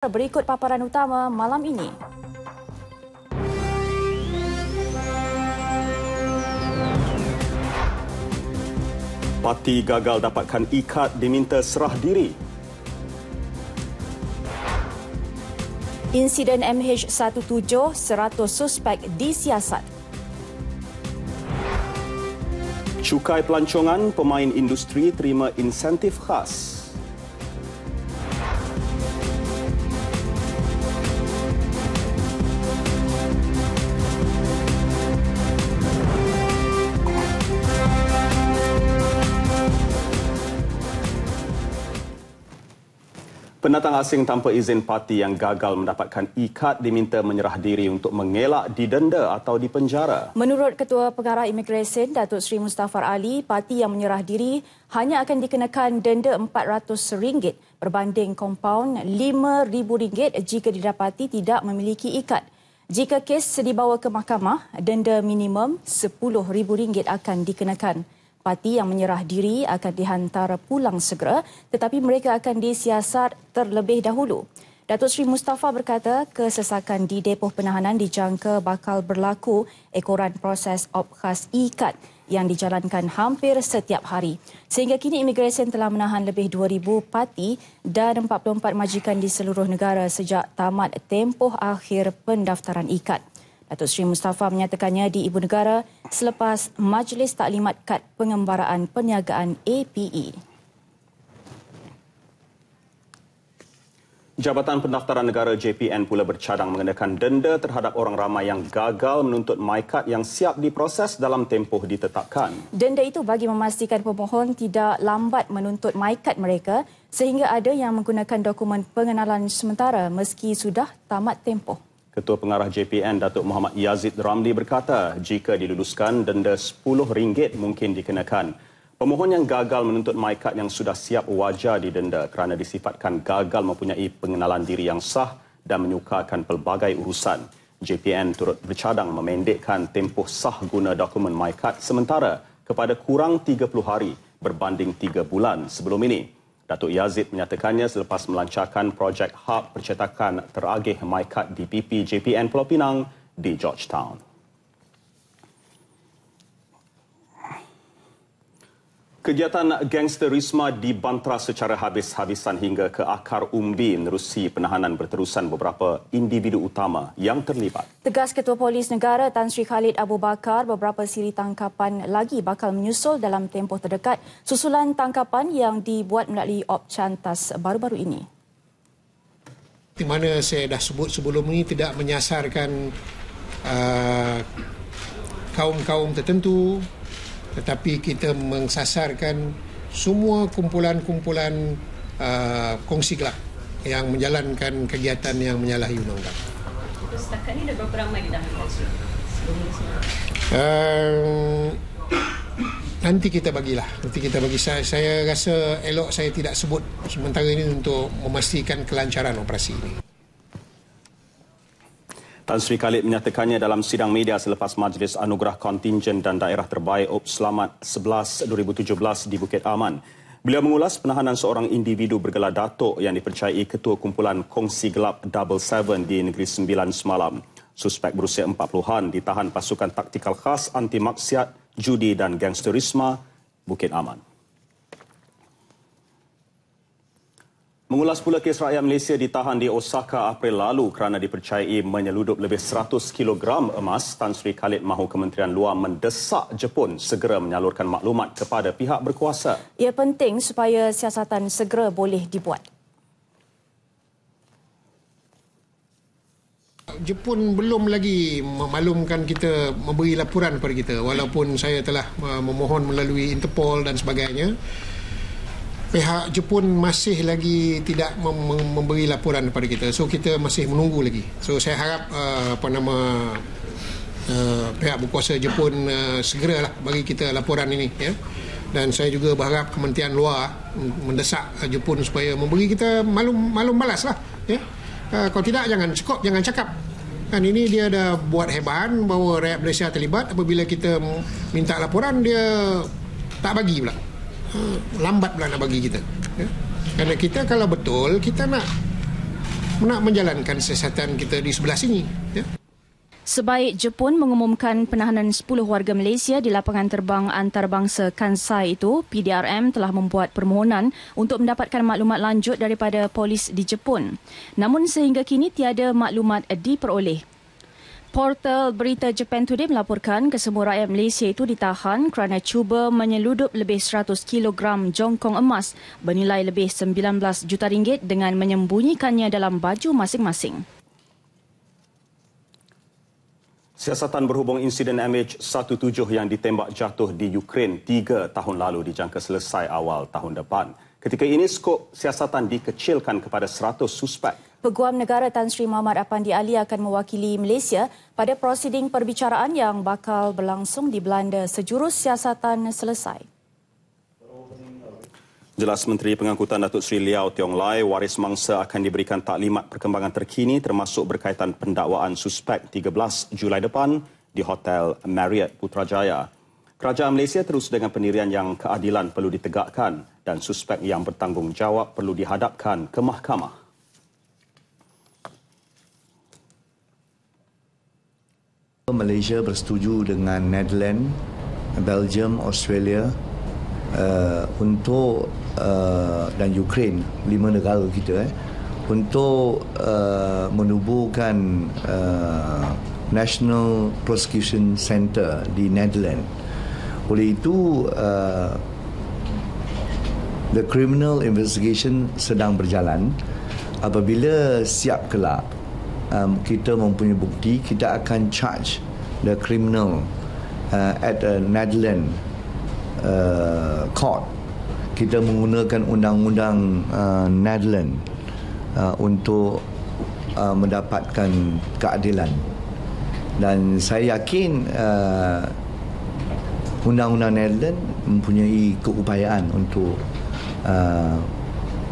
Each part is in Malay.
Berikut paparan utama malam ini. Parti gagal dapatkan ikat diminta serah diri. Insiden MH17, 100 suspek disiasat. Cukai pelancongan, pemain industri terima insentif khas. Pendatang asing tanpa izin parti yang gagal mendapatkan ikat diminta menyerah diri untuk mengelak didenda atau dipenjara. Menurut Ketua Pengarah Imigresen Datuk Seri Mustafar Ali, parti yang menyerah diri hanya akan dikenakan denda RM400 berbanding kompaun RM5,000 jika didapati tidak memiliki ikat. Jika kes dibawa ke mahkamah, denda minimum RM10,000 akan dikenakan parti yang menyerah diri akan dihantar pulang segera tetapi mereka akan disiasat terlebih dahulu. Datuk Sri Mustafa berkata kesesakan di depoh penahanan dijangka bakal berlaku ekoran proses obkhas ikat yang dijalankan hampir setiap hari. Sehingga kini imigresen telah menahan lebih 2,000 parti dan 44 majikan di seluruh negara sejak tamat tempoh akhir pendaftaran ikat. Datuk Seri Mustafa menyatakannya di Ibu Negara selepas Majlis Taklimat Kad Pengembaraan Perniagaan APE. Jabatan Pendaftaran Negara JPN pula bercadang mengenakan denda terhadap orang ramai yang gagal menuntut MyCard yang siap diproses dalam tempoh ditetapkan. Denda itu bagi memastikan pemohon tidak lambat menuntut MyCard mereka sehingga ada yang menggunakan dokumen pengenalan sementara meski sudah tamat tempoh. Ketua Pengarah JPN Datuk Muhammad Yazid Ramli berkata jika diluluskan denda RM10 mungkin dikenakan. Pemohon yang gagal menuntut MyCard yang sudah siap wajar denda kerana disifatkan gagal mempunyai pengenalan diri yang sah dan menyukarkan pelbagai urusan. JPN turut bercadang memendekkan tempoh sah guna dokumen MyCard sementara kepada kurang 30 hari berbanding 3 bulan sebelum ini. Datuk Yazid menyatakannya selepas melancarkan projek hub percetakan teragih MyCard DPP JPN Pulau Pinang di Georgetown. Kegiatan gangsterisme dibantra secara habis-habisan hingga ke akar umbi menerusi penahanan berterusan beberapa individu utama yang terlibat. Tegas Ketua Polis Negara Tan Sri Khalid Abu Bakar, beberapa siri tangkapan lagi bakal menyusul dalam tempoh terdekat susulan tangkapan yang dibuat melalui Op Cantas baru-baru ini. Di mana saya dah sebut sebelum ini tidak menyasarkan uh, kaum-kaum tertentu, tetapi kita mengsasarkan semua kumpulan-kumpulan uh, kongsi gelap yang menjalankan kegiatan yang menyalahi undang-undang. Setakat ini ada berapa ramai kita uh, nanti kita bagilah. Nanti kita bagi saya, saya rasa elok saya tidak sebut sementara ini untuk memastikan kelancaran operasi ini. Tan Sri Khalid menyatakannya dalam sidang media selepas Majlis Anugerah Kontingen dan Daerah Terbaik UP Selamat 11 2017 di Bukit Aman. Beliau mengulas penahanan seorang individu bergelar Datuk yang dipercayai Ketua Kumpulan Kongsi Gelap Double Seven di Negeri Sembilan semalam. Suspek berusia empat puluhan ditahan pasukan taktikal khas anti-maksiat, judi dan gangsterisme Bukit Aman. Mengulas pula kes rakyat Malaysia ditahan di Osaka April lalu kerana dipercayai menyeludup lebih 100 kilogram emas, Tan Sri Khalid mahu Kementerian Luar mendesak Jepun segera menyalurkan maklumat kepada pihak berkuasa. Ia penting supaya siasatan segera boleh dibuat. Jepun belum lagi memaklumkan kita memberi laporan kepada kita walaupun saya telah uh, memohon melalui Interpol dan sebagainya pihak Jepun masih lagi tidak mem- memberi laporan kepada kita so kita masih menunggu lagi so saya harap uh, apa nama uh, pihak berkuasa Jepun uh, segeralah bagi kita laporan ini ya dan saya juga berharap kementerian luar mendesak Jepun supaya memberi kita malum malum balas lah ya uh, kalau tidak jangan cukup jangan cakap kan ini dia dah buat heban bahawa rakyat Malaysia terlibat apabila kita minta laporan dia tak bagi pula lambat pula nak bagi kita. Ya? Kerana kita kalau betul, kita nak nak menjalankan siasatan kita di sebelah sini. Ya? Sebaik Jepun mengumumkan penahanan 10 warga Malaysia di lapangan terbang antarabangsa Kansai itu, PDRM telah membuat permohonan untuk mendapatkan maklumat lanjut daripada polis di Jepun. Namun sehingga kini tiada maklumat diperoleh. Portal Berita Japan Today melaporkan kesemua rakyat Malaysia itu ditahan kerana cuba menyeludup lebih 100 kilogram jongkong emas bernilai lebih 19 juta ringgit dengan menyembunyikannya dalam baju masing-masing. Siasatan berhubung insiden MH17 yang ditembak jatuh di Ukraine tiga tahun lalu dijangka selesai awal tahun depan. Ketika ini, skop siasatan dikecilkan kepada 100 suspek Peguam Negara Tan Sri Muhammad Apandi Ali akan mewakili Malaysia pada prosiding perbicaraan yang bakal berlangsung di Belanda sejurus siasatan selesai. Jelas Menteri Pengangkutan Datuk Seri Liao Tiong Lai, waris mangsa akan diberikan taklimat perkembangan terkini termasuk berkaitan pendakwaan suspek 13 Julai depan di Hotel Marriott Putrajaya. Kerajaan Malaysia terus dengan pendirian yang keadilan perlu ditegakkan dan suspek yang bertanggungjawab perlu dihadapkan ke mahkamah. Malaysia bersetuju dengan Netherlands, Belgium, Australia uh, untuk uh, dan Ukraine, lima negara kita eh, untuk uh, menubuhkan uh, National Prosecution Center di Netherlands. Oleh itu, uh, the criminal investigation sedang berjalan. Apabila siap kelak, um, kita mempunyai bukti kita akan charge the criminal uh, at a Netherlands uh, court kita menggunakan undang-undang uh, Netherlands uh, untuk uh, mendapatkan keadilan dan saya yakin uh, undang-undang Netherlands mempunyai keupayaan untuk uh,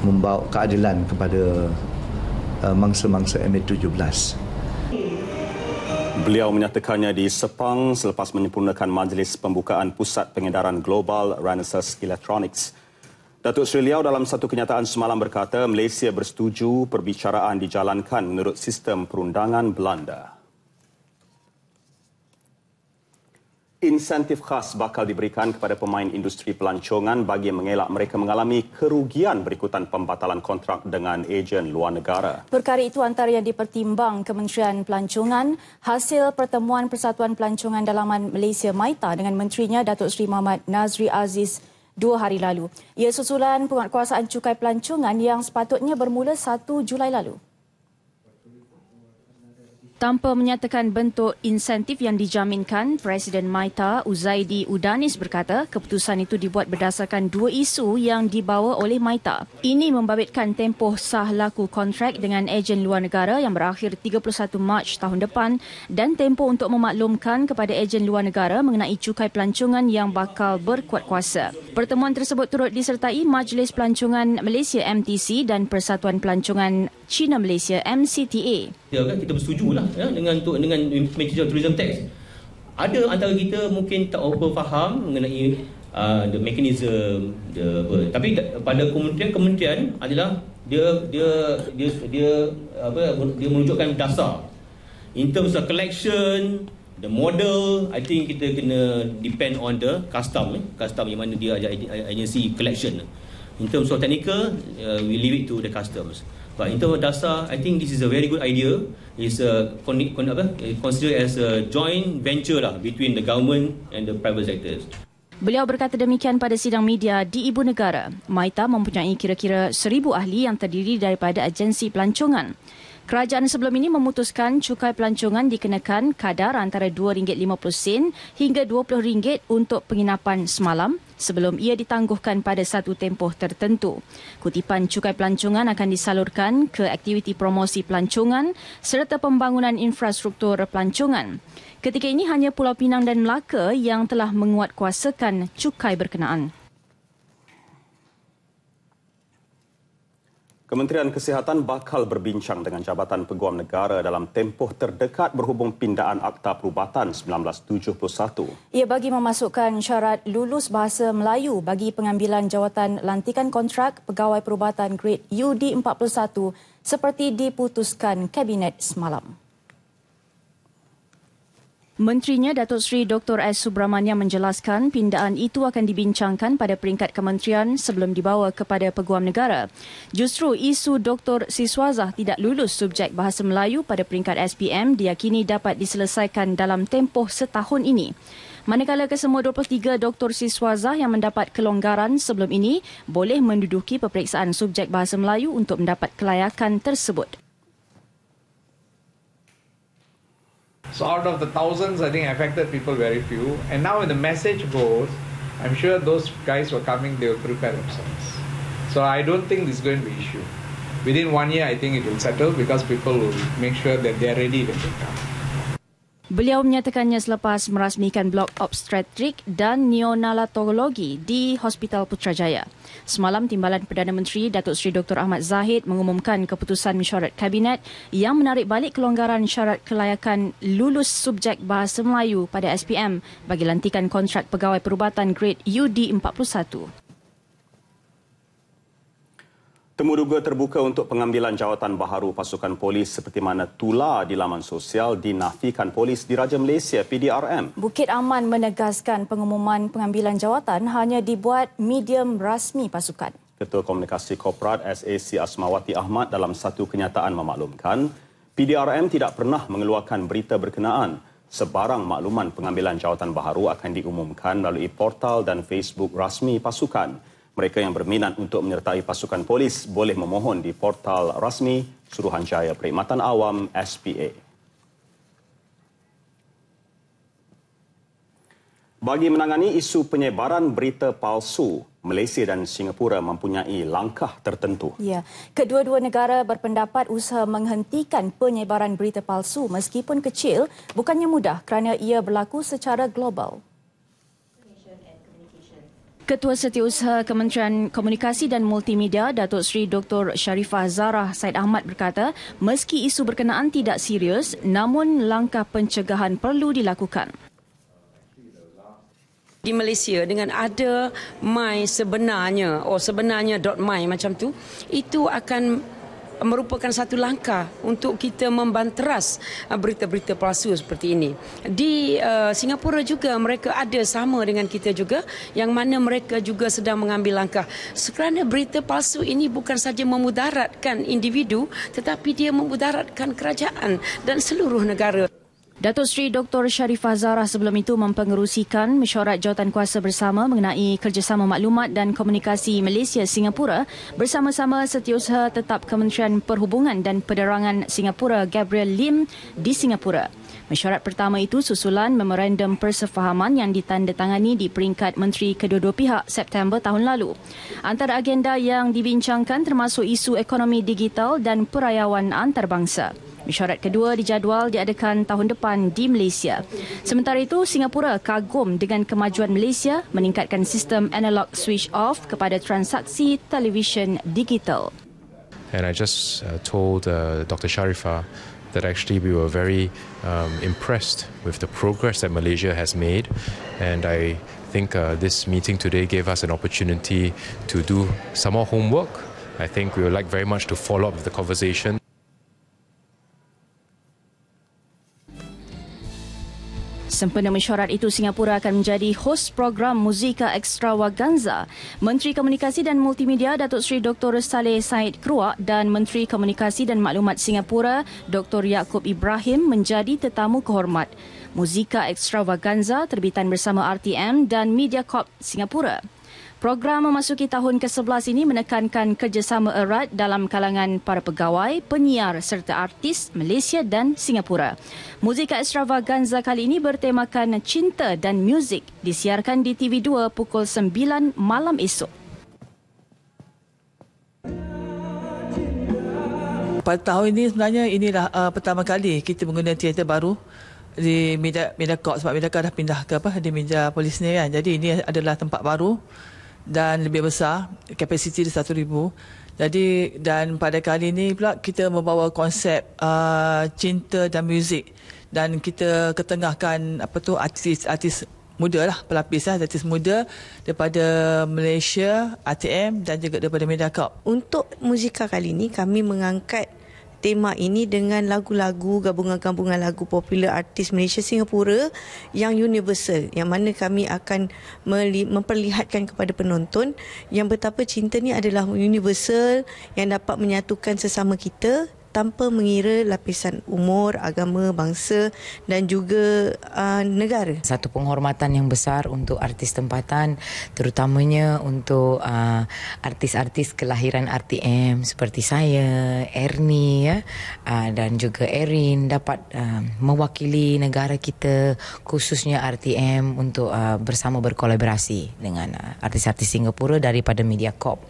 membawa keadilan kepada Uh, mangsa-mangsa MA17. Beliau menyatakannya di Sepang selepas menyempurnakan majlis pembukaan Pusat Pengedaran Global Renaissance Electronics. Datuk Seri Liao dalam satu kenyataan semalam berkata Malaysia bersetuju perbicaraan dijalankan menurut sistem perundangan Belanda. insentif khas bakal diberikan kepada pemain industri pelancongan bagi mengelak mereka mengalami kerugian berikutan pembatalan kontrak dengan ejen luar negara. Perkara itu antara yang dipertimbang Kementerian Pelancongan hasil pertemuan Persatuan Pelancongan Dalaman Malaysia Maita dengan menterinya Datuk Seri Muhammad Nazri Aziz dua hari lalu. Ia susulan penguatkuasaan cukai pelancongan yang sepatutnya bermula 1 Julai lalu. Tanpa menyatakan bentuk insentif yang dijaminkan, Presiden Maita Uzaidi Udanis berkata keputusan itu dibuat berdasarkan dua isu yang dibawa oleh Maita. Ini membabitkan tempoh sah laku kontrak dengan ejen luar negara yang berakhir 31 Mac tahun depan dan tempoh untuk memaklumkan kepada ejen luar negara mengenai cukai pelancongan yang bakal berkuat kuasa. Pertemuan tersebut turut disertai Majlis Pelancongan Malaysia MTC dan Persatuan Pelancongan China Malaysia MCTA. Ya kan kita bersetujulah ya, dengan untuk dengan Ministry Tourism Tax. Ada antara kita mungkin tak apa faham mengenai uh, the mechanism the apa. tapi pada kementerian-kementerian adalah dia dia dia dia apa dia menunjukkan dasar in terms of collection the model i think kita kena depend on the custom eh? custom yang mana dia ada agency collection in terms of technical uh, we leave it to the customs. But in terms of dasar, I think this is a very good idea. It's a considered as a joint venture lah between the government and the private sectors. Beliau berkata demikian pada sidang media di Ibu Negara. Maita mempunyai kira-kira seribu ahli yang terdiri daripada agensi pelancongan. Kerajaan sebelum ini memutuskan cukai pelancongan dikenakan kadar antara RM2.50 hingga RM20 untuk penginapan semalam sebelum ia ditangguhkan pada satu tempoh tertentu. Kutipan cukai pelancongan akan disalurkan ke aktiviti promosi pelancongan serta pembangunan infrastruktur pelancongan. Ketika ini hanya Pulau Pinang dan Melaka yang telah menguatkuasakan cukai berkenaan. Kementerian Kesihatan bakal berbincang dengan Jabatan Peguam Negara dalam tempoh terdekat berhubung pindaan Akta Perubatan 1971. Ia bagi memasukkan syarat lulus bahasa Melayu bagi pengambilan jawatan lantikan kontrak pegawai perubatan grade UD41 seperti diputuskan Kabinet semalam. Menterinya Datuk Seri Dr. S. Subramania menjelaskan pindaan itu akan dibincangkan pada peringkat kementerian sebelum dibawa kepada peguam negara. Justru isu Dr. Siswazah tidak lulus subjek bahasa Melayu pada peringkat SPM diyakini dapat diselesaikan dalam tempoh setahun ini. Manakala kesemua 23 Dr. Siswazah yang mendapat kelonggaran sebelum ini boleh menduduki peperiksaan subjek bahasa Melayu untuk mendapat kelayakan tersebut. So out of the thousands, I think affected people very few. And now when the message goes, I'm sure those guys were coming, they will prepare themselves. So I don't think this is going to be issue. Within one year, I think it will settle because people will make sure that they are ready when they come. Beliau menyatakannya selepas merasmikan blok obstetrik dan neonatologi di Hospital Putrajaya. Semalam timbalan Perdana Menteri Datuk Seri Dr Ahmad Zahid mengumumkan keputusan mesyuarat kabinet yang menarik balik kelonggaran syarat kelayakan lulus subjek bahasa Melayu pada SPM bagi lantikan kontrak pegawai perubatan grade UD41. Temuduga terbuka untuk pengambilan jawatan baharu pasukan polis seperti mana tula di laman sosial dinafikan polis di Raja Malaysia PDRM. Bukit Aman menegaskan pengumuman pengambilan jawatan hanya dibuat medium rasmi pasukan. Ketua Komunikasi Korporat SAC Asmawati Ahmad dalam satu kenyataan memaklumkan PDRM tidak pernah mengeluarkan berita berkenaan. Sebarang makluman pengambilan jawatan baharu akan diumumkan melalui portal dan Facebook rasmi pasukan. Mereka yang berminat untuk menyertai pasukan polis boleh memohon di portal rasmi Suruhanjaya Perkhidmatan Awam SPA. Bagi menangani isu penyebaran berita palsu, Malaysia dan Singapura mempunyai langkah tertentu. Ya, kedua-dua negara berpendapat usaha menghentikan penyebaran berita palsu meskipun kecil bukannya mudah kerana ia berlaku secara global. Ketua Setiausaha Kementerian Komunikasi dan Multimedia Datuk Seri Dr. Sharifah Zara Said Ahmad berkata, meski isu berkenaan tidak serius, namun langkah pencegahan perlu dilakukan. Di Malaysia dengan ada my sebenarnya, oh sebenarnya .my macam tu, itu akan merupakan satu langkah untuk kita membanteras uh, berita-berita palsu seperti ini. Di uh, Singapura juga mereka ada sama dengan kita juga yang mana mereka juga sedang mengambil langkah. Sekerana berita palsu ini bukan saja memudaratkan individu tetapi dia memudaratkan kerajaan dan seluruh negara. Datuk Seri Dr. Sharifah Zahra sebelum itu mempengerusikan mesyuarat kuasa bersama mengenai kerjasama maklumat dan komunikasi Malaysia-Singapura bersama-sama setiausaha tetap Kementerian Perhubungan dan Penerangan Singapura Gabriel Lim di Singapura. Mesyuarat pertama itu susulan memorandum persefahaman yang ditandatangani di peringkat menteri kedua-dua pihak September tahun lalu. Antara agenda yang dibincangkan termasuk isu ekonomi digital dan perayawan antarabangsa. Mesyuarat kedua dijadual diadakan tahun depan di Malaysia. Sementara itu, Singapura kagum dengan kemajuan Malaysia meningkatkan sistem analog switch off kepada transaksi televisyen digital. And I just uh, told uh, Dr. Sharifa that actually we were very um, impressed with the progress that Malaysia has made. And I think uh, this meeting today gave us an opportunity to do some more homework. I think we would like very much to follow up with the conversation. Sempena mesyuarat itu, Singapura akan menjadi host program Muzika Extravaganza. Menteri Komunikasi dan Multimedia Datuk Seri Dr. Saleh Said Kruak dan Menteri Komunikasi dan Maklumat Singapura Dr. Yaakob Ibrahim menjadi tetamu kehormat. Muzika Extravaganza terbitan bersama RTM dan Mediacorp Singapura. Program memasuki tahun ke-11 ini menekankan kerjasama erat dalam kalangan para pegawai, penyiar serta artis Malaysia dan Singapura. Muzika Extravaganza kali ini bertemakan Cinta dan Muzik disiarkan di TV2 pukul 9 malam esok. Pada tahun ini sebenarnya inilah uh, pertama kali kita menggunakan teater baru di Medakot sebab Medakot dah pindah ke apa di meja polis ni kan. Jadi ini adalah tempat baru dan lebih besar kapasiti dia 1000 jadi dan pada kali ini pula kita membawa konsep uh, cinta dan muzik dan kita ketengahkan apa tu artis-artis muda lah pelapis lah artis muda daripada Malaysia ATM dan juga daripada Mediacorp untuk muzika kali ini kami mengangkat tema ini dengan lagu-lagu gabungan-gabungan lagu popular artis Malaysia Singapura yang universal yang mana kami akan memperlihatkan kepada penonton yang betapa cinta ni adalah universal yang dapat menyatukan sesama kita tanpa mengira lapisan umur, agama, bangsa dan juga uh, negara. Satu penghormatan yang besar untuk artis tempatan terutamanya untuk uh, artis-artis kelahiran RTM seperti saya, Ernie ya, uh, dan juga Erin dapat uh, mewakili negara kita khususnya RTM untuk uh, bersama berkolaborasi dengan uh, artis-artis Singapura daripada media Corp.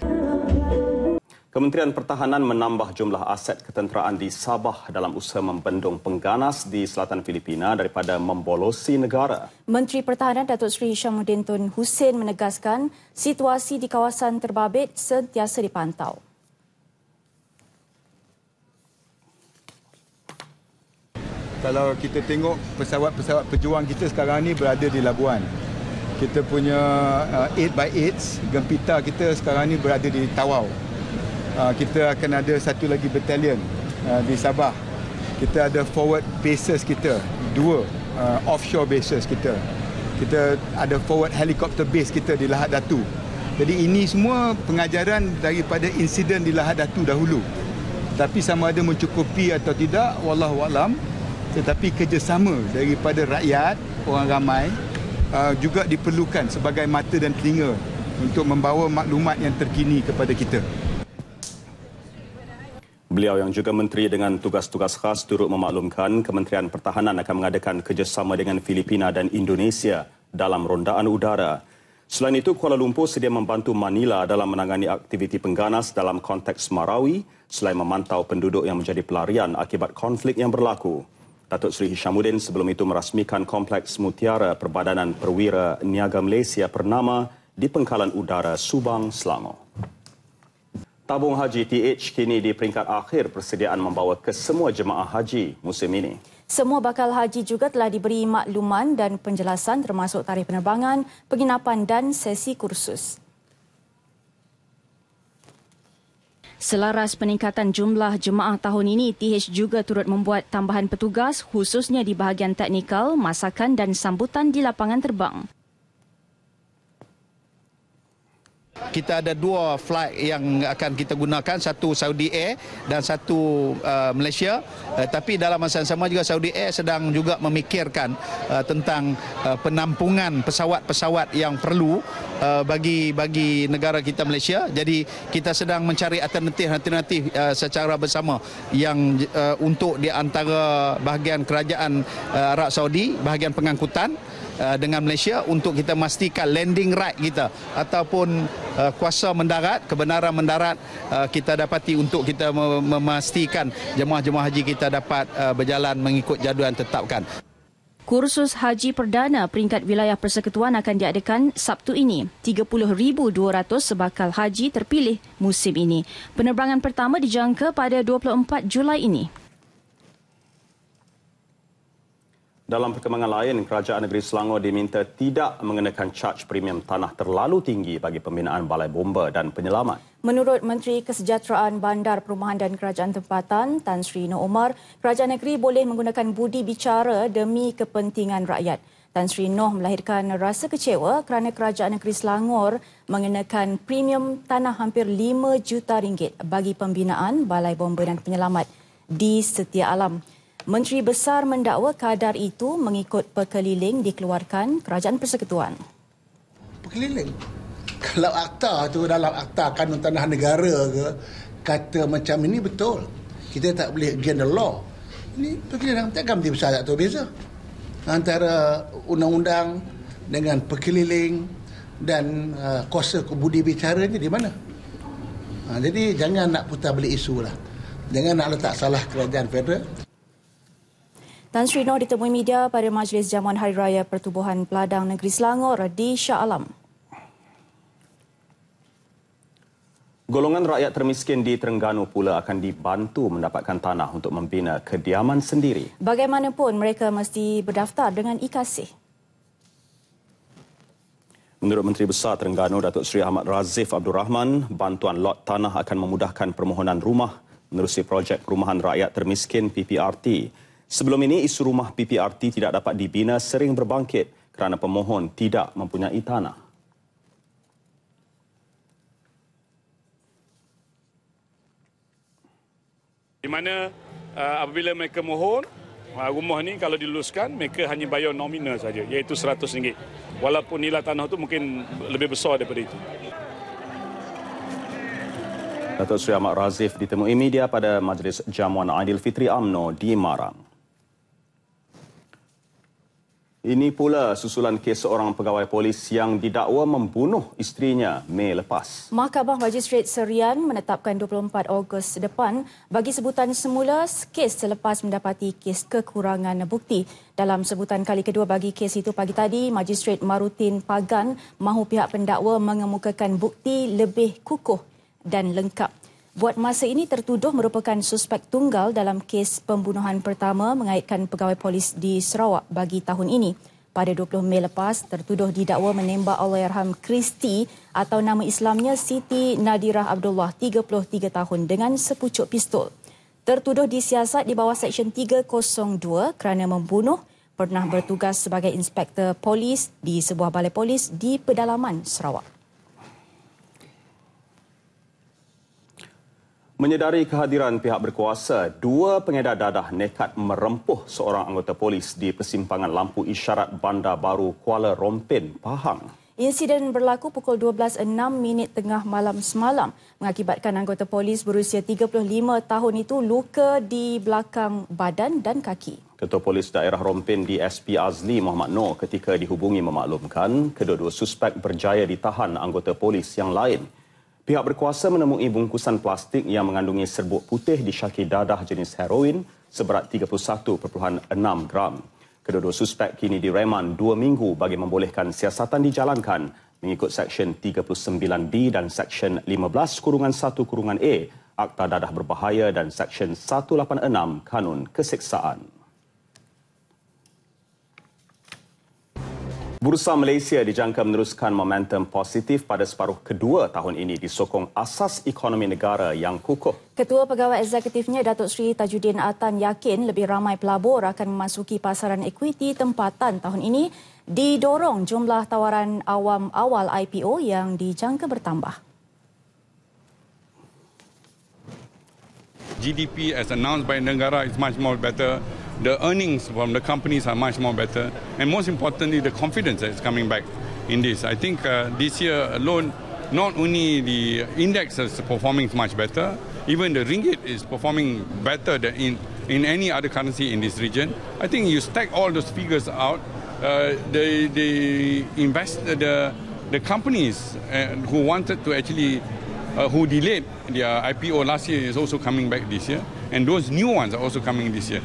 Kementerian Pertahanan menambah jumlah aset ketenteraan di Sabah dalam usaha membendung pengganas di selatan Filipina daripada membolosi negara. Menteri Pertahanan Datuk Seri Syamuddin Tun Hussein menegaskan situasi di kawasan terbabit sentiasa dipantau. Kalau kita tengok pesawat-pesawat pejuang kita sekarang ni berada di Labuan. Kita punya 8x8 uh, gempita kita sekarang ni berada di Tawau. Ah, kita akan ada satu lagi batalion ah, di Sabah. Kita ada forward bases kita, dua ah, offshore bases kita. Kita ada forward helicopter base kita di Lahad Datu. Jadi ini semua pengajaran daripada insiden di Lahad Datu dahulu. Tapi sama ada mencukupi atau tidak, wallahu alam. Tetapi kerjasama daripada rakyat, orang ramai juga diperlukan sebagai mata dan telinga untuk membawa maklumat yang terkini kepada kita beliau yang juga menteri dengan tugas-tugas khas turut memaklumkan Kementerian Pertahanan akan mengadakan kerjasama dengan Filipina dan Indonesia dalam rondaan udara. Selain itu, Kuala Lumpur sedia membantu Manila dalam menangani aktiviti pengganas dalam konteks Marawi selain memantau penduduk yang menjadi pelarian akibat konflik yang berlaku. Datuk Seri Hishamuddin sebelum itu merasmikan Kompleks Mutiara Perbadanan Perwira Niaga Malaysia Pernama di Pengkalan Udara Subang, Selangor. Tabung Haji TH kini di peringkat akhir persediaan membawa ke semua jemaah haji musim ini. Semua bakal haji juga telah diberi makluman dan penjelasan termasuk tarikh penerbangan, penginapan dan sesi kursus. Selaras peningkatan jumlah jemaah tahun ini, TH juga turut membuat tambahan petugas khususnya di bahagian teknikal, masakan dan sambutan di lapangan terbang. kita ada dua flight yang akan kita gunakan satu Saudi Air dan satu uh, Malaysia uh, tapi dalam masa yang sama juga Saudi Air sedang juga memikirkan uh, tentang uh, penampungan pesawat-pesawat yang perlu uh, bagi bagi negara kita Malaysia jadi kita sedang mencari alternatif-alternatif uh, secara bersama yang uh, untuk di antara bahagian kerajaan uh, Arab Saudi bahagian pengangkutan Uh, dengan Malaysia untuk kita memastikan landing right kita ataupun uh, kuasa mendarat, kebenaran mendarat uh, kita dapati untuk kita memastikan jemaah-jemaah haji kita dapat uh, berjalan mengikut jadual tetapkan. Kursus haji perdana peringkat wilayah persekutuan akan diadakan Sabtu ini. 30,200 sebakal haji terpilih musim ini. Penerbangan pertama dijangka pada 24 Julai ini. Dalam perkembangan lain, Kerajaan Negeri Selangor diminta tidak mengenakan caj premium tanah terlalu tinggi bagi pembinaan balai bomba dan penyelamat. Menurut Menteri Kesejahteraan Bandar Perumahan dan Kerajaan Tempatan, Tan Sri Noor Omar, Kerajaan Negeri boleh menggunakan budi bicara demi kepentingan rakyat. Tan Sri Noh melahirkan rasa kecewa kerana Kerajaan Negeri Selangor mengenakan premium tanah hampir 5 juta ringgit bagi pembinaan balai bomba dan penyelamat di setia alam. Menteri Besar mendakwa kadar itu mengikut perkeliling dikeluarkan Kerajaan Persekutuan. Perkeliling? Kalau akta itu dalam akta kanun tanah negara ke, kata macam ini betul. Kita tak boleh against the law. Ini perkeliling dalam tiagam dia besar tak tahu beza. Antara undang-undang dengan perkeliling dan uh, kuasa kebudi bicara ini di mana? Ha, jadi jangan nak putar beli isu lah. Jangan nak letak salah kerajaan federal. Tan Sri Noh ditemui media pada Majlis Jamuan Hari Raya Pertubuhan Peladang Negeri Selangor di Shah Alam. Golongan rakyat termiskin di Terengganu pula akan dibantu mendapatkan tanah untuk membina kediaman sendiri. Bagaimanapun, mereka mesti berdaftar dengan ikasih. Menurut Menteri Besar Terengganu, Datuk Seri Ahmad Razif Abdul Rahman, bantuan lot tanah akan memudahkan permohonan rumah menerusi projek perumahan rakyat termiskin PPRT. Sebelum ini, isu rumah PPRT tidak dapat dibina sering berbangkit kerana pemohon tidak mempunyai tanah. Di mana uh, apabila mereka mohon, uh, rumah ini kalau diluluskan, mereka hanya bayar nominal saja, iaitu RM100. Walaupun nilai tanah itu mungkin lebih besar daripada itu. Datuk Sri Ahmad Razif ditemui media pada Majlis Jamuan Aidilfitri Amno di Marang. Ini pula susulan kes seorang pegawai polis yang didakwa membunuh isterinya Mei lepas. Mahkamah Magistrat Serian menetapkan 24 Ogos depan bagi sebutan semula kes selepas mendapati kes kekurangan bukti. Dalam sebutan kali kedua bagi kes itu pagi tadi, Magistrat Marutin Pagan mahu pihak pendakwa mengemukakan bukti lebih kukuh dan lengkap. Buat masa ini tertuduh merupakan suspek tunggal dalam kes pembunuhan pertama mengaitkan pegawai polis di Sarawak bagi tahun ini. Pada 20 Mei lepas, tertuduh didakwa menembak Allahyarham Kristi atau nama Islamnya Siti Nadirah Abdullah, 33 tahun dengan sepucuk pistol. Tertuduh disiasat di bawah Seksyen 302 kerana membunuh pernah bertugas sebagai inspektor polis di sebuah balai polis di pedalaman Sarawak. Menyedari kehadiran pihak berkuasa, dua pengedar dadah nekat merempuh seorang anggota polis di persimpangan lampu isyarat Bandar Baru Kuala Rompin, Pahang. Insiden berlaku pukul 12.06 minit tengah malam semalam mengakibatkan anggota polis berusia 35 tahun itu luka di belakang badan dan kaki. Ketua Polis Daerah Rompin di SP Azli Muhammad Noor ketika dihubungi memaklumkan kedua-dua suspek berjaya ditahan anggota polis yang lain. Pihak berkuasa menemui bungkusan plastik yang mengandungi serbuk putih di syaki dadah jenis heroin seberat 31.6 gram. Kedua-dua suspek kini direman dua minggu bagi membolehkan siasatan dijalankan mengikut Seksyen 39B dan Seksyen 15 Kurungan 1 Kurungan A e, Akta Dadah Berbahaya dan Seksyen 186 Kanun Keseksaan. Bursa Malaysia dijangka meneruskan momentum positif pada separuh kedua tahun ini disokong asas ekonomi negara yang kukuh. Ketua Pegawai Eksekutifnya Datuk Seri Tajuddin Atan yakin lebih ramai pelabur akan memasuki pasaran equity tempatan tahun ini didorong jumlah tawaran awam awal IPO yang dijangka bertambah. GDP as announced by negara is much more better the earnings from the companies are much more better. And most importantly, the confidence that is coming back in this. I think uh, this year alone, not only the index is performing much better, even the ringgit is performing better than in, in any other currency in this region. I think you stack all those figures out, uh, the, the, invest, the, the companies uh, who wanted to actually, uh, who delayed their IPO last year is also coming back this year, and those new ones are also coming this year.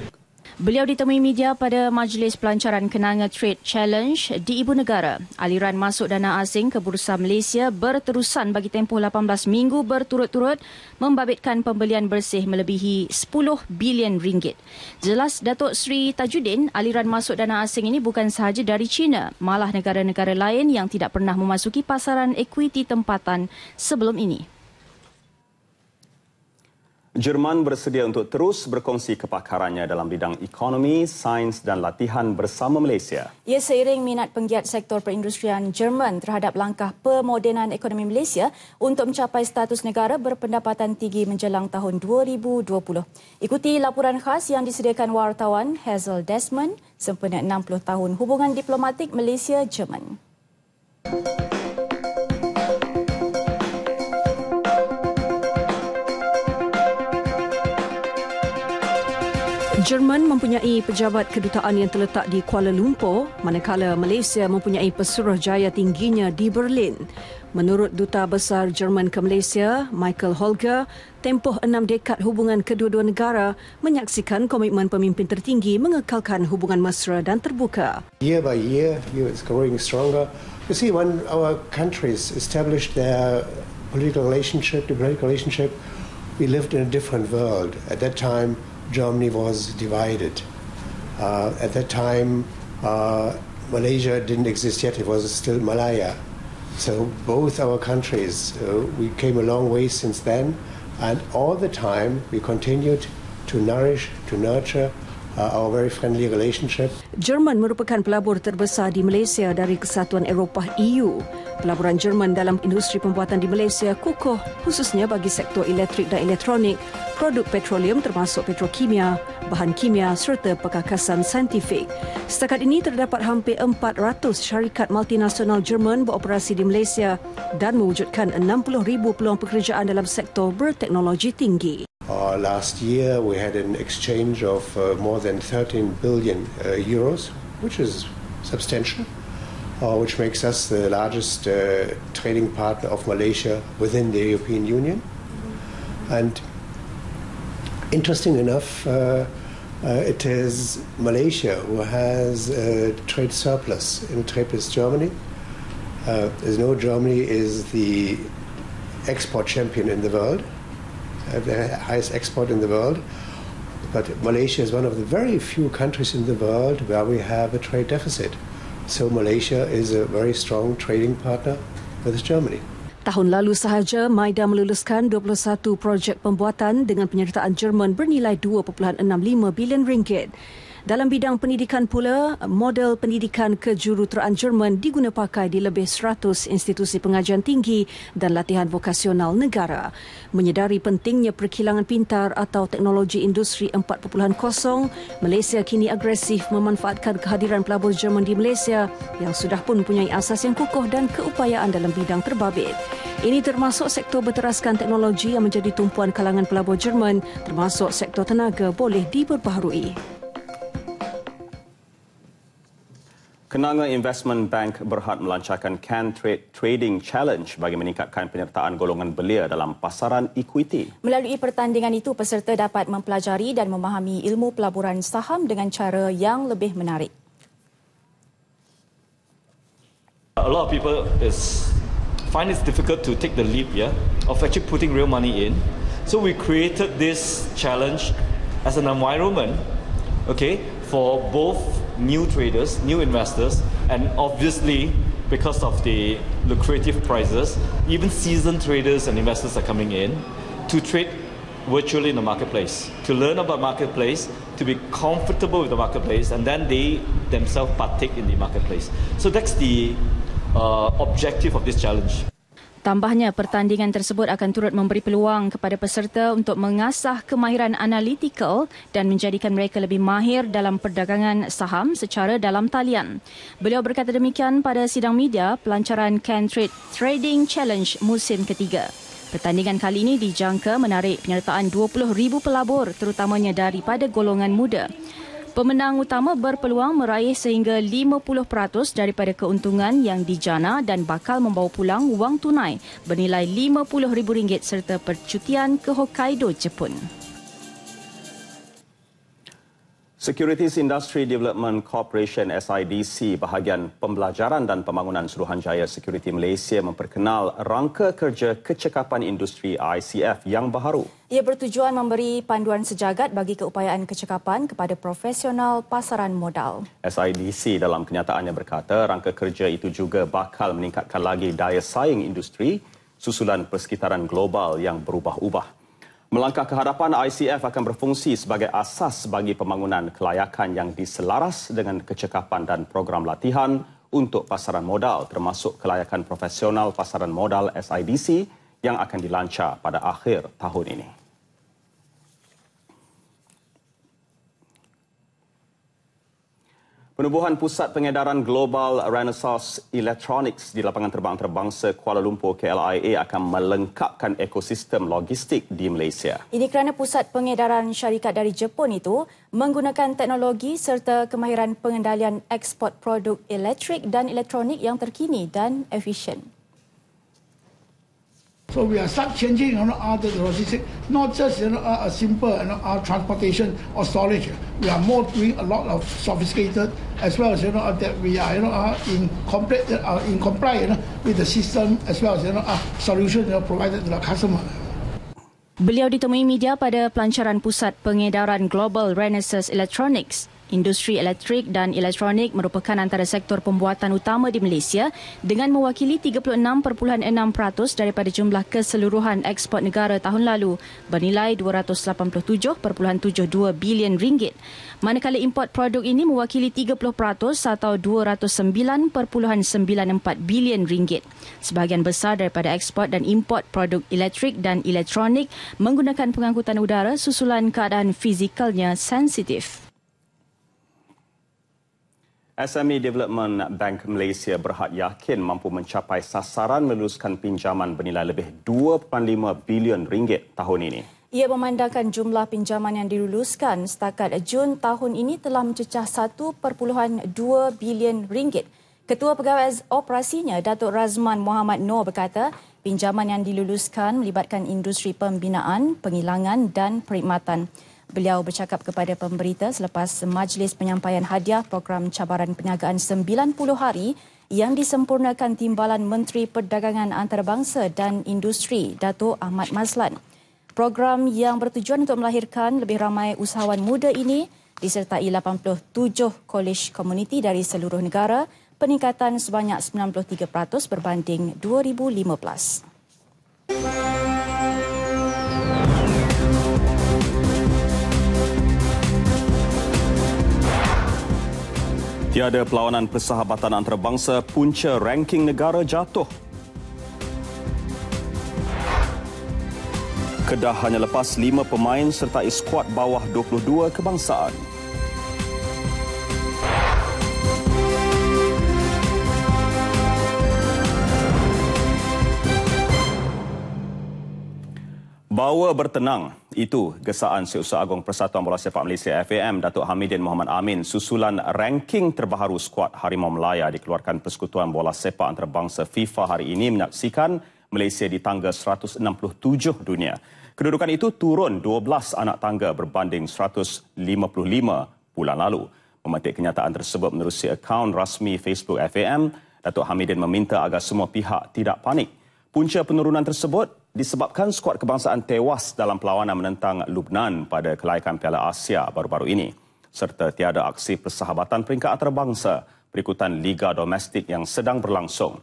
Beliau ditemui media pada Majlis Pelancaran Kenanga Trade Challenge di Ibu Negara. Aliran masuk dana asing ke Bursa Malaysia berterusan bagi tempoh 18 minggu berturut-turut membabitkan pembelian bersih melebihi 10 bilion ringgit. Jelas Datuk Sri Tajuddin, aliran masuk dana asing ini bukan sahaja dari China, malah negara-negara lain yang tidak pernah memasuki pasaran ekuiti tempatan sebelum ini. Jerman bersedia untuk terus berkongsi kepakarannya dalam bidang ekonomi, sains dan latihan bersama Malaysia. Ia seiring minat penggiat sektor perindustrian Jerman terhadap langkah pemodenan ekonomi Malaysia untuk mencapai status negara berpendapatan tinggi menjelang tahun 2020. Ikuti laporan khas yang disediakan wartawan Hazel Desmond sempena 60 tahun hubungan diplomatik Malaysia-Jerman. Jerman mempunyai pejabat kedutaan yang terletak di Kuala Lumpur, manakala Malaysia mempunyai pesuruh jaya tingginya di Berlin. Menurut Duta Besar Jerman ke Malaysia, Michael Holger, tempoh enam dekad hubungan kedua-dua negara menyaksikan komitmen pemimpin tertinggi mengekalkan hubungan mesra dan terbuka. Year by year, you is growing stronger. You see, when our countries established their political relationship, diplomatic relationship, we lived in a different world. At that time, Germany was divided. Uh, at that time, uh, Malaysia didn't exist yet, it was still Malaya. So both our countries, uh, we came a long way since then, and all the time we continued to nourish, to nurture Uh, our very friendly relationship. Jerman merupakan pelabur terbesar di Malaysia dari Kesatuan Eropah EU. Pelaburan Jerman dalam industri pembuatan di Malaysia kukuh khususnya bagi sektor elektrik dan elektronik, produk petroleum termasuk petrokimia, bahan kimia serta perkakasan saintifik. Setakat ini terdapat hampir 400 syarikat multinasional Jerman beroperasi di Malaysia dan mewujudkan 60,000 peluang pekerjaan dalam sektor berteknologi tinggi. Uh, last year, we had an exchange of uh, more than 13 billion uh, euros, which is substantial, uh, which makes us the largest uh, trading partner of Malaysia within the European Union. And interesting enough, uh, it is Malaysia who has a trade surplus in trade with Germany. as you know, Germany is the export champion in the world have uh, the highest export in the world. But Malaysia is one of the very few countries in the world where we have a trade deficit. So Malaysia is a very strong trading partner with Germany. Tahun lalu sahaja, Maida meluluskan 21 projek pembuatan dengan penyertaan Jerman bernilai 2.65 bilion ringgit. Dalam bidang pendidikan pula, model pendidikan kejuruteraan Jerman diguna pakai di lebih 100 institusi pengajian tinggi dan latihan vokasional negara. Menyedari pentingnya perkilangan pintar atau teknologi industri 4.0, Malaysia kini agresif memanfaatkan kehadiran pelabur Jerman di Malaysia yang sudah pun mempunyai asas yang kukuh dan keupayaan dalam bidang terbabit. Ini termasuk sektor berteraskan teknologi yang menjadi tumpuan kalangan pelabur Jerman termasuk sektor tenaga boleh diperbaharui. Kenanga Investment Bank Berhad melancarkan Can Trade Trading Challenge bagi meningkatkan penyertaan golongan belia dalam pasaran equity. Melalui pertandingan itu, peserta dapat mempelajari dan memahami ilmu pelaburan saham dengan cara yang lebih menarik. A lot of people is find it difficult to take the leap yeah, of actually putting real money in. So we created this challenge as an environment okay, for both new traders, new investors, and obviously because of the lucrative prices, even seasoned traders and investors are coming in to trade virtually in the marketplace, to learn about marketplace, to be comfortable with the marketplace, and then they themselves partake in the marketplace. So that's the uh, objective of this challenge. Tambahnya, pertandingan tersebut akan turut memberi peluang kepada peserta untuk mengasah kemahiran analitikal dan menjadikan mereka lebih mahir dalam perdagangan saham secara dalam talian. Beliau berkata demikian pada sidang media pelancaran Trade Trading Challenge musim ketiga. Pertandingan kali ini dijangka menarik penyertaan 20,000 pelabur terutamanya daripada golongan muda. Pemenang utama berpeluang meraih sehingga 50% daripada keuntungan yang dijana dan bakal membawa pulang wang tunai bernilai RM50,000 serta percutian ke Hokkaido, Jepun. Securities Industry Development Corporation SIDC bahagian pembelajaran dan pembangunan Suruhanjaya Security Malaysia memperkenal rangka kerja kecekapan industri ICF yang baharu. Ia bertujuan memberi panduan sejagat bagi keupayaan kecekapan kepada profesional pasaran modal. SIDC dalam kenyataannya berkata rangka kerja itu juga bakal meningkatkan lagi daya saing industri susulan persekitaran global yang berubah-ubah. Melangkah ke hadapan, ICF akan berfungsi sebagai asas bagi pembangunan kelayakan yang diselaras dengan kecekapan dan program latihan untuk pasaran modal termasuk kelayakan profesional pasaran modal SIDC yang akan dilancar pada akhir tahun ini. Penubuhan Pusat Pengedaran Global Renaissance Electronics di Lapangan Terbang Terbangsa Kuala Lumpur KLIA akan melengkapkan ekosistem logistik di Malaysia. Ini kerana pusat pengedaran syarikat dari Jepun itu menggunakan teknologi serta kemahiran pengendalian ekspor produk elektrik dan elektronik yang terkini dan efisien. So we are start changing you know, the logistics, not just you know, a simple you know, our transportation or storage. We are more doing a lot of sophisticated as well as you know, that we are you know, in, complete, uh, in compliance you know, with the system as well as you know, solutions you know, provided to the customer. Beliau ditemui media pada pelancaran Pusat Pengedaran Global Renesas Electronics Industri elektrik dan elektronik merupakan antara sektor pembuatan utama di Malaysia dengan mewakili 36.6% daripada jumlah keseluruhan ekspor negara tahun lalu bernilai 287.72 bilion ringgit. Manakala import produk ini mewakili 30% atau 209.94 bilion ringgit. Sebahagian besar daripada ekspor dan import produk elektrik dan elektronik menggunakan pengangkutan udara susulan keadaan fizikalnya sensitif. SME Development Bank Malaysia berhad yakin mampu mencapai sasaran meluluskan pinjaman bernilai lebih 2.5 bilion ringgit tahun ini. Ia memandangkan jumlah pinjaman yang diluluskan setakat Jun tahun ini telah mencecah 1.2 bilion ringgit. Ketua Pegawai Operasinya, Datuk Razman Muhammad Noor berkata, pinjaman yang diluluskan melibatkan industri pembinaan, pengilangan dan perkhidmatan. Beliau bercakap kepada pemberita selepas majlis penyampaian hadiah program cabaran perniagaan 90 hari yang disempurnakan timbalan Menteri Perdagangan Antarabangsa dan Industri, Dato' Ahmad Maslan. Program yang bertujuan untuk melahirkan lebih ramai usahawan muda ini disertai 87 kolej komuniti dari seluruh negara, peningkatan sebanyak 93% berbanding 2015. Tiada perlawanan persahabatan antarabangsa punca ranking negara jatuh. Kedah hanya lepas lima pemain serta skuad bawah 22 kebangsaan. Bawa bertenang itu gesaan Seusaha Agong Persatuan Bola Sepak Malaysia FAM Datuk Hamidin Muhammad Amin susulan ranking terbaru skuad Harimau Melaya dikeluarkan Persekutuan Bola Sepak Antarabangsa FIFA hari ini menyaksikan Malaysia di tangga 167 dunia. Kedudukan itu turun 12 anak tangga berbanding 155 bulan lalu. Memetik kenyataan tersebut menerusi akaun rasmi Facebook FAM, Datuk Hamidin meminta agar semua pihak tidak panik. Punca penurunan tersebut disebabkan skuad kebangsaan tewas dalam perlawanan menentang Lubnan pada kelayakan Piala Asia baru-baru ini serta tiada aksi persahabatan peringkat antarabangsa berikutan liga domestik yang sedang berlangsung.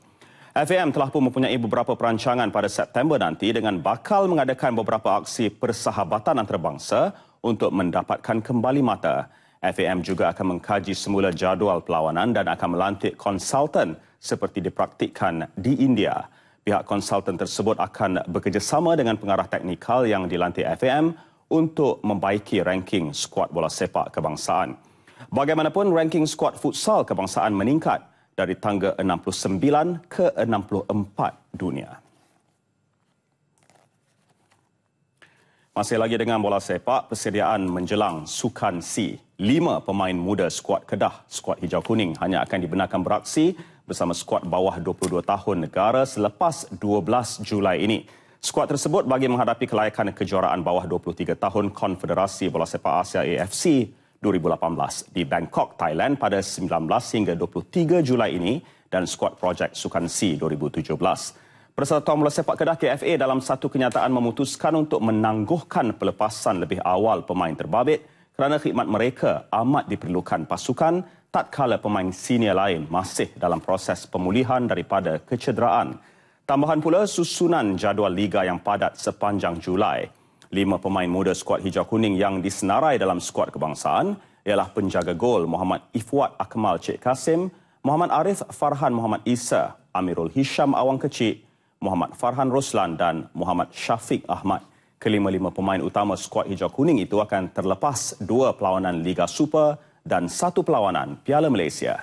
FAM telah pun mempunyai beberapa perancangan pada September nanti dengan bakal mengadakan beberapa aksi persahabatan antarabangsa untuk mendapatkan kembali mata. FAM juga akan mengkaji semula jadual perlawanan dan akan melantik konsultan seperti dipraktikkan di India pihak konsultan tersebut akan bekerjasama dengan pengarah teknikal yang dilantik FAM untuk membaiki ranking skuad bola sepak kebangsaan. Bagaimanapun, ranking skuad futsal kebangsaan meningkat dari tangga 69 ke 64 dunia. Masih lagi dengan bola sepak, persediaan menjelang Sukan C. Lima pemain muda skuad Kedah, skuad hijau kuning, hanya akan dibenarkan beraksi bersama skuad bawah 22 tahun negara selepas 12 Julai ini. Skuad tersebut bagi menghadapi kelayakan kejuaraan bawah 23 tahun Konfederasi Bola Sepak Asia AFC 2018 di Bangkok, Thailand pada 19 hingga 23 Julai ini dan skuad projek Sukan C 2017. Persatuan Bola Sepak Kedah KFA dalam satu kenyataan memutuskan untuk menangguhkan pelepasan lebih awal pemain terbabit kerana khidmat mereka amat diperlukan pasukan tak tatkala pemain senior lain masih dalam proses pemulihan daripada kecederaan. Tambahan pula susunan jadual liga yang padat sepanjang Julai. Lima pemain muda skuad hijau kuning yang disenarai dalam skuad kebangsaan ialah penjaga gol Muhammad Ifwat Akmal Cik Kasim, Muhammad Arif Farhan Muhammad Isa, Amirul Hisham Awang Kecik, Muhammad Farhan Roslan dan Muhammad Syafiq Ahmad. Kelima-lima pemain utama skuad hijau kuning itu akan terlepas dua pelawanan Liga Super dan satu perlawanan Piala Malaysia.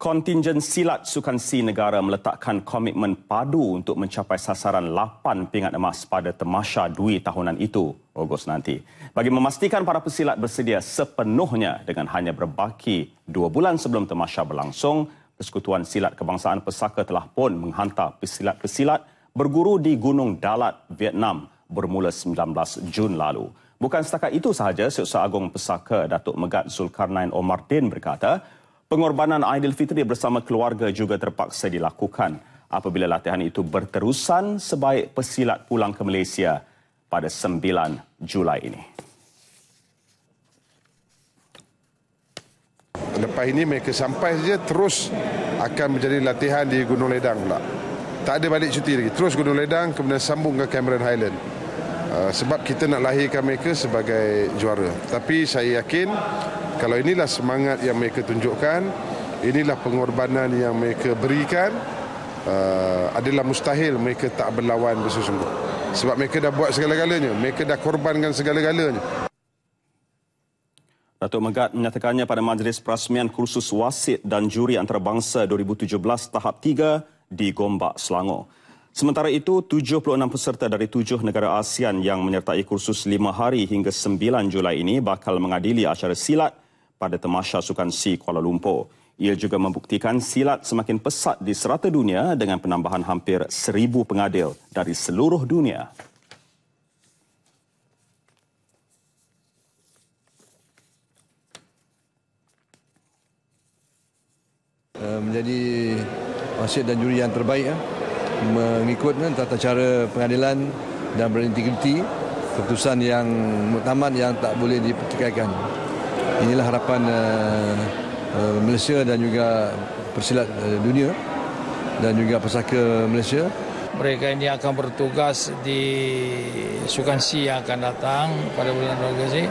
Kontingen silat sukan si negara meletakkan komitmen padu untuk mencapai sasaran 8 pingat emas pada temasha dui tahunan itu Ogos nanti. Bagi memastikan para pesilat bersedia sepenuhnya dengan hanya berbaki dua bulan sebelum temasha berlangsung, Persekutuan Silat Kebangsaan Pesaka telah pun menghantar pesilat-pesilat berguru di Gunung Dalat, Vietnam bermula 19 Jun lalu. Bukan setakat itu sahaja, Seusaha Agong Pesaka Datuk Megat Zulkarnain Omar Din berkata, pengorbanan Aidilfitri bersama keluarga juga terpaksa dilakukan apabila latihan itu berterusan sebaik pesilat pulang ke Malaysia pada 9 Julai ini. Lepas ini mereka sampai saja terus akan menjadi latihan di Gunung Ledang pula. Tak ada balik cuti lagi. Terus Gunung Ledang kemudian sambung ke Cameron Highland. Ah, sebab kita nak lahirkan mereka sebagai juara. Tapi saya yakin kalau inilah semangat yang mereka tunjukkan, inilah pengorbanan yang mereka berikan, uh, adalah mustahil mereka tak berlawan bersungguh. sungguh Sebab mereka dah buat segala-galanya, mereka dah korbankan segala-galanya. Datuk Megat menyatakannya pada majlis perasmian kursus wasit dan juri antarabangsa 2017 tahap 3 di Gombak, Selangor. Sementara itu, 76 peserta dari tujuh negara ASEAN yang menyertai kursus lima hari hingga 9 Julai ini bakal mengadili acara silat pada Temasha Sukan Si Kuala Lumpur. Ia juga membuktikan silat semakin pesat di serata dunia dengan penambahan hampir seribu pengadil dari seluruh dunia. Eh, menjadi wasit dan juri yang terbaik ya mengikut kan, tata cara pengadilan dan berintegriti keputusan yang muktamad yang tak boleh dipertikaikan. Inilah harapan uh, uh, Malaysia dan juga persilat uh, dunia dan juga pesaka Malaysia. Mereka ini akan bertugas di Sukansi yang akan datang pada bulan Ogos ini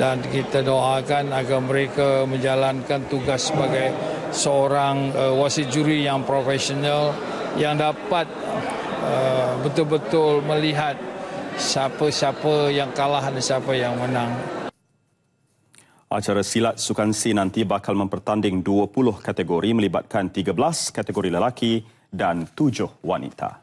dan kita doakan agar mereka menjalankan tugas sebagai seorang uh, wasit juri yang profesional yang dapat uh, betul-betul uh, melihat siapa-siapa yang kalah dan siapa yang menang. Acara silat Sukan Si nanti bakal mempertanding 20 kategori melibatkan 13 kategori lelaki dan 7 wanita.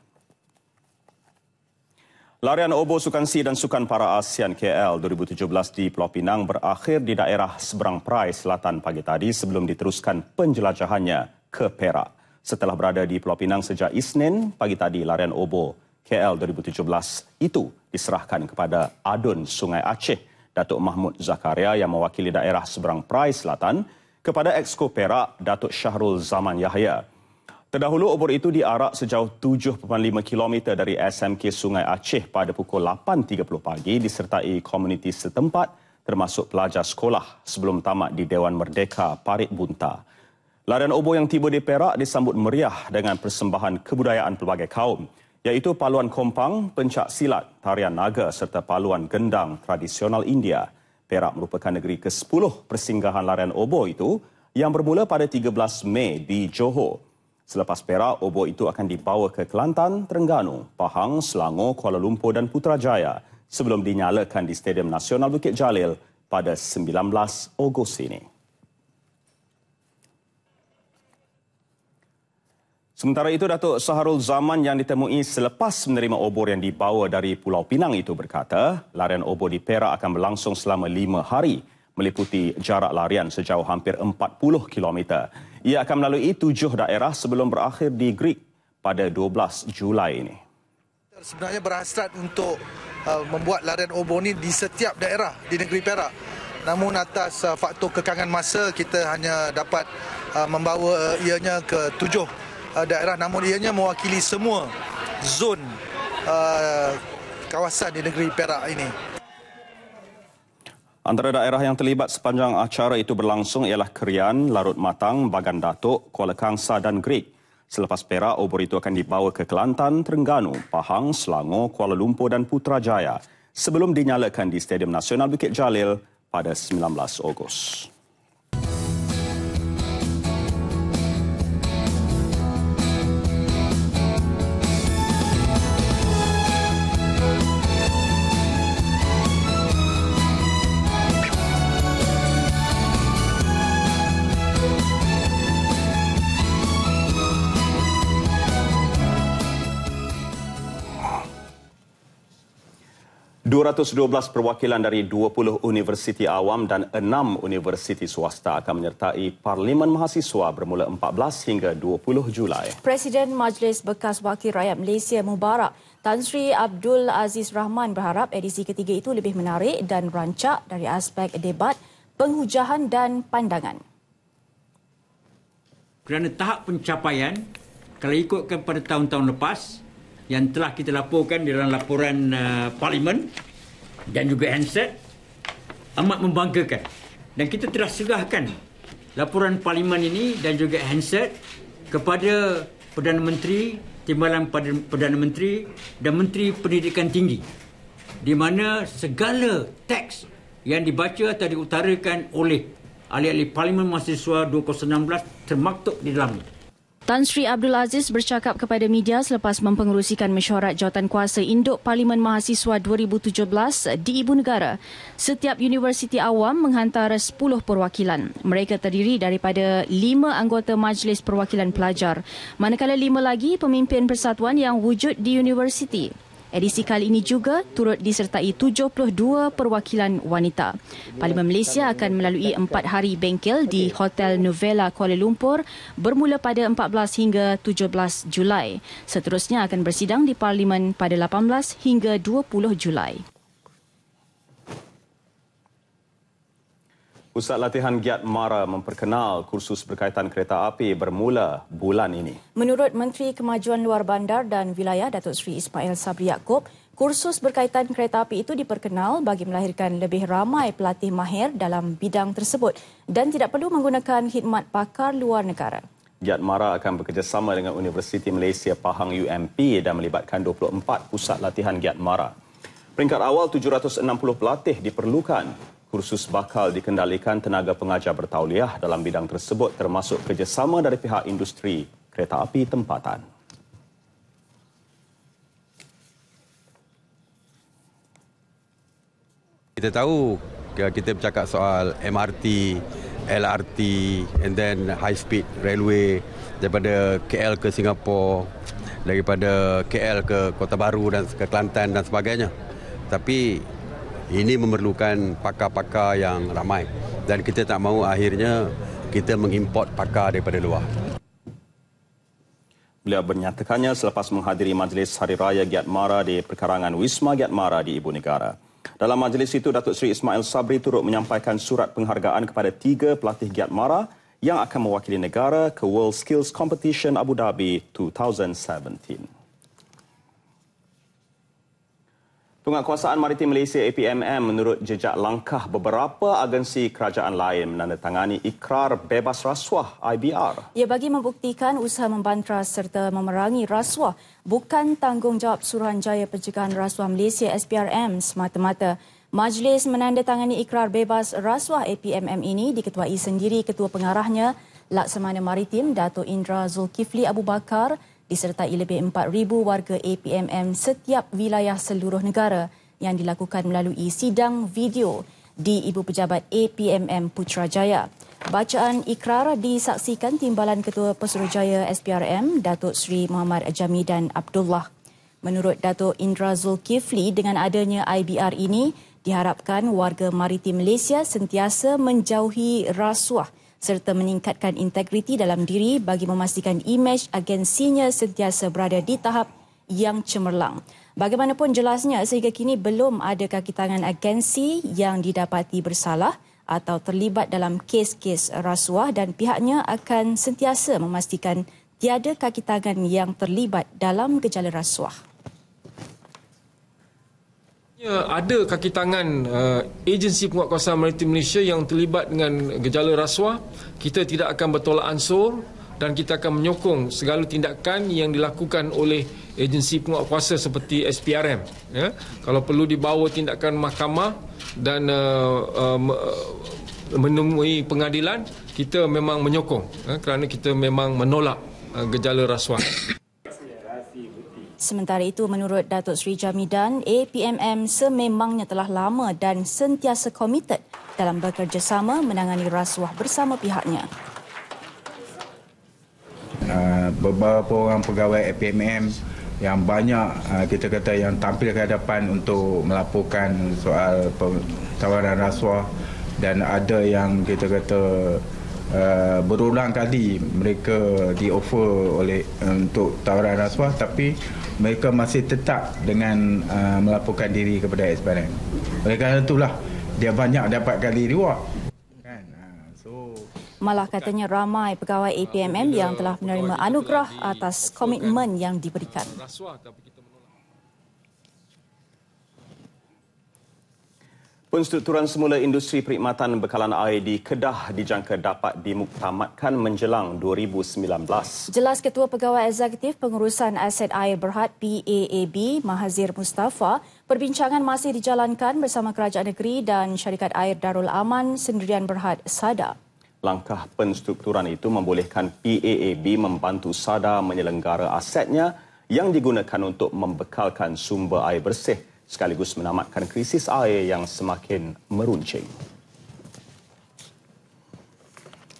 Larian Obo Sukan Si dan Sukan Para ASEAN KL 2017 di Pulau Pinang berakhir di daerah Seberang Perai Selatan pagi tadi sebelum diteruskan penjelajahannya ke Perak setelah berada di Pulau Pinang sejak Isnin pagi tadi larian Obo KL 2017 itu diserahkan kepada Adun Sungai Aceh Datuk Mahmud Zakaria yang mewakili daerah seberang Perai Selatan kepada Exco Perak Datuk Syahrul Zaman Yahya. Terdahulu obor itu diarak sejauh 7.5 km dari SMK Sungai Aceh pada pukul 8.30 pagi disertai komuniti setempat termasuk pelajar sekolah sebelum tamat di Dewan Merdeka Parit Buntar. Larian obor yang tiba di Perak disambut meriah dengan persembahan kebudayaan pelbagai kaum, iaitu paluan kompang, pencak silat, tarian naga serta paluan gendang tradisional India. Perak merupakan negeri ke-10 persinggahan larian obor itu yang bermula pada 13 Mei di Johor. Selepas Perak, obor itu akan dibawa ke Kelantan, Terengganu, Pahang, Selangor, Kuala Lumpur dan Putrajaya sebelum dinyalakan di Stadium Nasional Bukit Jalil pada 19 Ogos ini. Sementara itu, Datuk Saharul Zaman yang ditemui selepas menerima obor yang dibawa dari Pulau Pinang itu berkata, larian obor di Perak akan berlangsung selama lima hari meliputi jarak larian sejauh hampir 40 km. Ia akan melalui tujuh daerah sebelum berakhir di Greek pada 12 Julai ini. Sebenarnya berhasrat untuk uh, membuat larian obor ini di setiap daerah di negeri Perak. Namun atas uh, faktor kekangan masa, kita hanya dapat uh, membawa uh, ianya ke tujuh daerah uh, daerah namun ianya mewakili semua zon uh, kawasan di negeri Perak ini. Antara daerah yang terlibat sepanjang acara itu berlangsung ialah Kerian, Larut Matang, Bagan Datuk, Kuala Kangsa dan Greek. Selepas Perak, obor itu akan dibawa ke Kelantan, Terengganu, Pahang, Selangor, Kuala Lumpur dan Putrajaya sebelum dinyalakan di Stadium Nasional Bukit Jalil pada 19 Ogos. 212 perwakilan dari 20 universiti awam dan 6 universiti swasta akan menyertai Parlimen Mahasiswa bermula 14 hingga 20 Julai. Presiden Majlis Bekas Wakil Rakyat Malaysia Mubarak Tan Sri Abdul Aziz Rahman berharap edisi ketiga itu lebih menarik dan rancak dari aspek debat, penghujahan dan pandangan. Kerana tahap pencapaian, kalau ikutkan pada tahun-tahun lepas, yang telah kita laporkan dalam laporan uh, parlimen dan juga handset amat membanggakan dan kita telah serahkan laporan parlimen ini dan juga handset kepada Perdana Menteri timbalan Perdana Menteri dan Menteri Pendidikan Tinggi di mana segala teks yang dibaca atau diutarakan oleh ahli-ahli Parlimen Mahasiswa 2016 termaktub di dalamnya. Tan Sri Abdul Aziz bercakap kepada media selepas mempengerusikan mesyuarat jawatan kuasa Induk Parlimen Mahasiswa 2017 di Ibu Negara. Setiap universiti awam menghantar 10 perwakilan. Mereka terdiri daripada 5 anggota Majlis Perwakilan Pelajar, manakala 5 lagi pemimpin persatuan yang wujud di universiti. Edisi kali ini juga turut disertai 72 perwakilan wanita. Parlimen Malaysia akan melalui 4 hari bengkel di Hotel Novella Kuala Lumpur bermula pada 14 hingga 17 Julai. Seterusnya akan bersidang di Parlimen pada 18 hingga 20 Julai. Pusat latihan Giat Mara memperkenal kursus berkaitan kereta api bermula bulan ini. Menurut Menteri Kemajuan Luar Bandar dan Wilayah Datuk Seri Ismail Sabri Yaakob, kursus berkaitan kereta api itu diperkenal bagi melahirkan lebih ramai pelatih mahir dalam bidang tersebut dan tidak perlu menggunakan khidmat pakar luar negara. Giat Mara akan bekerjasama dengan Universiti Malaysia Pahang UMP dan melibatkan 24 pusat latihan Giat Mara. Peringkat awal 760 pelatih diperlukan kursus bakal dikendalikan tenaga pengajar bertauliah dalam bidang tersebut termasuk kerjasama dari pihak industri kereta api tempatan. Kita tahu ya, kita bercakap soal MRT, LRT and then high speed railway daripada KL ke Singapura daripada KL ke Kota Baru dan ke Kelantan dan sebagainya. Tapi ini memerlukan pakar-pakar yang ramai dan kita tak mahu akhirnya kita mengimport pakar daripada luar. Beliau menyatakannya selepas menghadiri majlis Hari Raya Giat Mara di perkarangan Wisma Giat Mara di Ibu Negara. Dalam majlis itu, Datuk Seri Ismail Sabri turut menyampaikan surat penghargaan kepada tiga pelatih Giat Mara yang akan mewakili negara ke World Skills Competition Abu Dhabi 2017. Penguatkuasaan Maritim Malaysia APMM menurut jejak langkah beberapa agensi kerajaan lain menandatangani ikrar bebas rasuah IBR. Ia bagi membuktikan usaha membantras serta memerangi rasuah bukan tanggungjawab Suruhanjaya Pencegahan Rasuah Malaysia SPRM semata-mata. Majlis menandatangani ikrar bebas rasuah APMM ini diketuai sendiri ketua pengarahnya Laksamana Maritim Dato Indra Zulkifli Abu Bakar disertai lebih 4,000 warga APMM setiap wilayah seluruh negara yang dilakukan melalui sidang video di Ibu Pejabat APMM Putrajaya. Bacaan ikrar disaksikan Timbalan Ketua Pesuruhjaya SPRM, Datuk Seri Muhammad dan Abdullah. Menurut Datuk Indra Zulkifli, dengan adanya IBR ini, diharapkan warga maritim Malaysia sentiasa menjauhi rasuah serta meningkatkan integriti dalam diri bagi memastikan imej agensinya sentiasa berada di tahap yang cemerlang. Bagaimanapun jelasnya sehingga kini belum ada kaki tangan agensi yang didapati bersalah atau terlibat dalam kes-kes rasuah dan pihaknya akan sentiasa memastikan tiada kaki tangan yang terlibat dalam gejala rasuah ada kaki tangan uh, agensi penguatkuasaan maritim Malaysia yang terlibat dengan gejala rasuah kita tidak akan bertolak ansur dan kita akan menyokong segala tindakan yang dilakukan oleh agensi penguatkuasa seperti SPRM ya kalau perlu dibawa tindakan mahkamah dan uh, uh, uh, menemui pengadilan kita memang menyokong ya? kerana kita memang menolak uh, gejala rasuah Sementara itu, menurut Datuk Seri Jamidan, APMM sememangnya telah lama dan sentiasa komited dalam bekerjasama menangani rasuah bersama pihaknya. Ah, beberapa orang pegawai APMM yang banyak ah, kita kata yang tampil ke hadapan untuk melaporkan soal tawaran rasuah dan ada yang kita kata Uh, berulang kali mereka di offer oleh untuk tawaran rasuah tapi uh, mereka masih tetap dengan uh, melaporkan diri kepada SPRM. Oleh kerana itulah dia banyak dapatkan diri. reward. Kan? Ah, Malah katanya ramai pegawai APMM yang telah menerima anugerah atas komitmen yang diberikan. Penstrukturan semula industri perkhidmatan bekalan air di Kedah dijangka dapat dimuktamadkan menjelang 2019. Jelas Ketua Pegawai Eksekutif Pengurusan Aset Air Berhad PAAB Mahazir Mustafa, perbincangan masih dijalankan bersama Kerajaan Negeri dan Syarikat Air Darul Aman Sendirian Berhad SADA. Langkah penstrukturan itu membolehkan PAAB membantu SADA menyelenggara asetnya yang digunakan untuk membekalkan sumber air bersih sekaligus menamatkan krisis air yang semakin meruncing.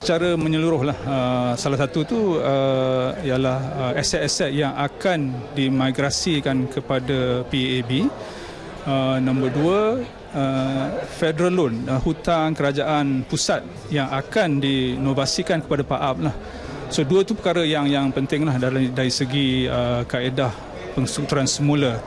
Secara menyeluruhlah uh, salah satu tu uh, ialah uh, aset-aset yang akan dimigrasikan kepada PAB. Nombor dua, federal loan, hutang kerajaan pusat yang akan dinovasikan kepada Pak Ab lah. So dua tu perkara yang yang pentinglah dari dari segi kaedah pengstrukturan semula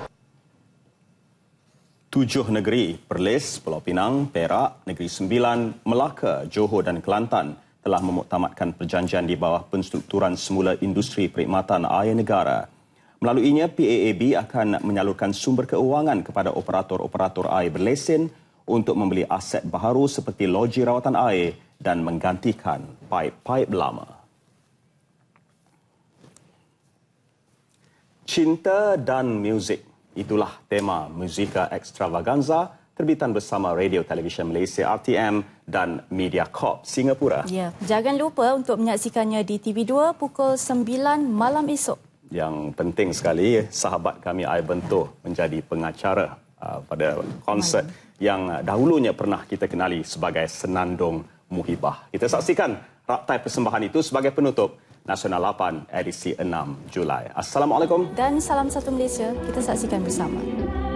tujuh negeri, Perlis, Pulau Pinang, Perak, Negeri Sembilan, Melaka, Johor dan Kelantan telah memuktamadkan perjanjian di bawah penstrukturan semula industri perkhidmatan air negara. Melaluinya, PAAB akan menyalurkan sumber keuangan kepada operator-operator air berlesen untuk membeli aset baharu seperti loji rawatan air dan menggantikan paip-paip lama. Cinta dan muzik Itulah tema Musica Extravaganza terbitan bersama Radio Televisyen Malaysia RTM dan MediaCorp Singapura. Ya, jangan lupa untuk menyaksikannya di TV2 pukul 9 malam esok. Yang penting sekali sahabat kami Ivan Toh menjadi pengacara uh, pada konsert yang dahulunya pernah kita kenali sebagai Senandung Muhibah. Kita saksikan raktai persembahan itu sebagai penutup Nasional 8 edisi 6 Julai. Assalamualaikum. Dan salam satu Malaysia. Kita saksikan bersama.